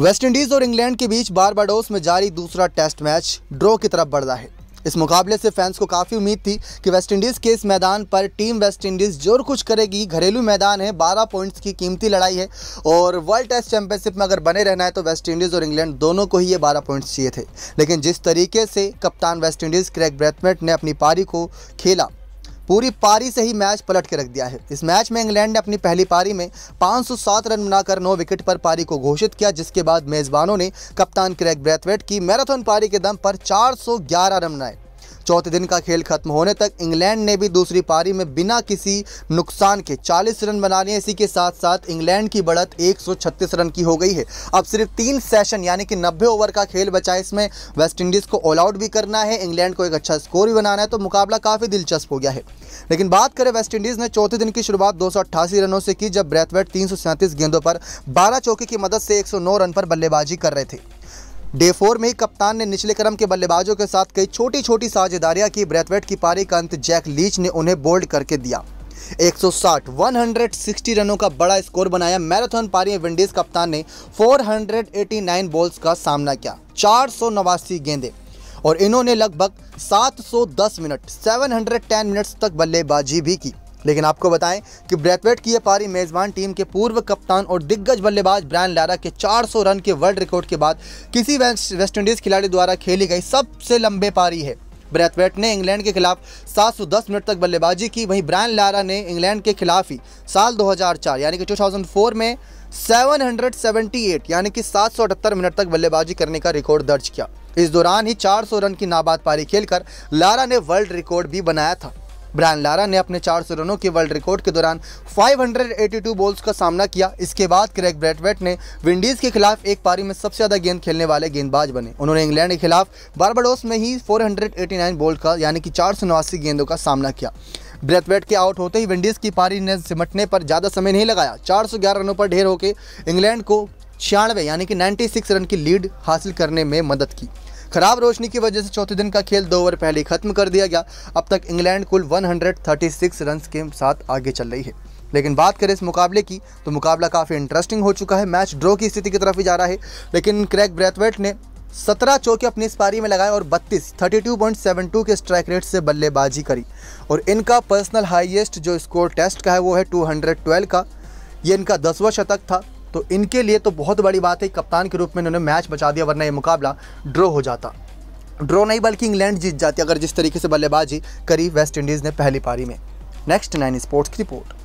West Indies और England के बीच Barbados में जारी दूसरा टेस्ट मैच ड्रॉ की तरफ बढ़ रहा है इस मुकाबले से फैंस को काफ़ी उम्मीद थी कि वेस्टइंडीज़ के इस मैदान पर टीम वेस्टइंडीज़ जोर कुछ करेगी घरेलू मैदान है 12 पॉइंट्स की कीमती लड़ाई है और वर्ल्ड टेस्ट चैंपियनशिप में अगर बने रहना है तो वेस्टइंडीज़ और इंग्लैंड दोनों को ही ये 12 पॉइंट्स चाहिए थे लेकिन जिस तरीके से कप्तान वेस्टइंडीज़ क्रैक ब्रेथमेट ने अपनी पारी को खेला पूरी पारी से ही मैच पलट के रख दिया है इस मैच में इंग्लैंड ने अपनी पहली पारी में 507 रन बनाकर 9 विकेट पर पारी को घोषित किया जिसके बाद मेजबानों ने कप्तान क्रैक ब्रैथवेट की मैराथन पारी के दम पर 411 रन बनाए चौथे दिन का खेल खत्म होने तक इंग्लैंड ने भी दूसरी पारी में बिना किसी नुकसान के 40 रन बना लिए इसी के साथ साथ इंग्लैंड की बढ़त 136 रन की हो गई है अब सिर्फ तीन सेशन यानी कि 90 ओवर का खेल बचा है इसमें वेस्टइंडीज़ को ऑल आउट भी करना है इंग्लैंड को एक अच्छा स्कोर भी बनाना है तो मुकाबला काफ़ी दिलचस्प हो गया है लेकिन बात करें वेस्टइंडीज़ ने चौथे दिन की शुरुआत दो रनों से की जब ब्रैथवेट तीन गेंदों पर बारह चौके की मदद से एक रन पर बल्लेबाजी कर रहे थे डे फोर में ही कप्तान ने निचले क्रम के बल्लेबाजों के साथ कई छोटी छोटी साझेदारियां की ब्रेथवेट की पारी का अंत जैक लीच ने उन्हें बोल्ड करके दिया 160 160 रनों का बड़ा स्कोर बनाया मैराथन पारी में विंडीज कप्तान ने 489 बॉल्स का सामना किया चार गेंदे और इन्होंने लगभग 710 मिनट 710 मिनट्स तक बल्लेबाजी भी की लेकिन आपको बताएं कि ब्रैथवेट की यह पारी मेज़बान टीम के पूर्व कप्तान और दिग्गज बल्लेबाज ब्रायन लारा के 400 रन के वर्ल्ड रिकॉर्ड के बाद किसी वेस्टइंडीज़ खिलाड़ी द्वारा खेली गई सबसे लंबे पारी है ब्रैथवेट ने इंग्लैंड के खिलाफ 710 मिनट तक बल्लेबाजी की वहीं ब्रायन लारा ने इंग्लैंड के खिलाफ ही साल 2004 यानी कि 2004 में 778 यानी कि सात मिनट तक बल्लेबाजी करने का रिकॉर्ड दर्ज किया इस दौरान ही 400 रन की नाबाद पारी खेलकर लारा ने वर्ल्ड रिकॉर्ड भी बनाया था ब्रायन लारा ने अपने 400 रनों के वर्ल्ड रिकॉर्ड के दौरान 582 बॉल्स का सामना किया इसके बाद क्रैक ब्रेटवेट ने विंडीज़ के खिलाफ एक पारी में सबसे ज़्यादा गेंद खेलने वाले गेंदबाज बने उन्होंने इंग्लैंड के खिलाफ बारबाडोस में ही फोर बॉल का यानी कि चार गेंदों का सामना किया ब्रेथवेट के आउट होते ही विंडीज़ की पारी ने सिमटने पर ज़्यादा समय नहीं लगाया 411 रनों पर ढेर होकर इंग्लैंड को छियानवे यानी कि 96 रन की लीड हासिल करने में मदद की खराब रोशनी की वजह से चौथे दिन का खेल दो ओवर पहले खत्म कर दिया गया अब तक इंग्लैंड कुल 136 रन के साथ आगे चल रही है लेकिन बात करें इस मुकाबले की तो मुकाबला काफ़ी इंटरेस्टिंग हो चुका है मैच ड्रॉ की स्थिति की तरफ ही जा रहा है लेकिन क्रैक ब्रैथवेट ने सत्रह चौके अपनी इस पारी में लगाए और 32 32.72 के स्ट्राइक रेट से बल्लेबाजी करी और इनका पर्सनल हाईएस्ट जो स्कोर टेस्ट का है वो है 212 का ये इनका दसवा शतक था तो इनके लिए तो बहुत बड़ी बात है कप्तान के रूप में इन्होंने मैच बचा दिया वरना ये मुकाबला ड्रॉ हो जाता ड्रॉ नहीं बल्कि इंग्लैंड जीत जाती अगर जिस तरीके से बल्लेबाजी करी वेस्ट इंडीज़ ने पहली पारी में नेक्स्ट नाइन स्पोर्ट्स की रिपोर्ट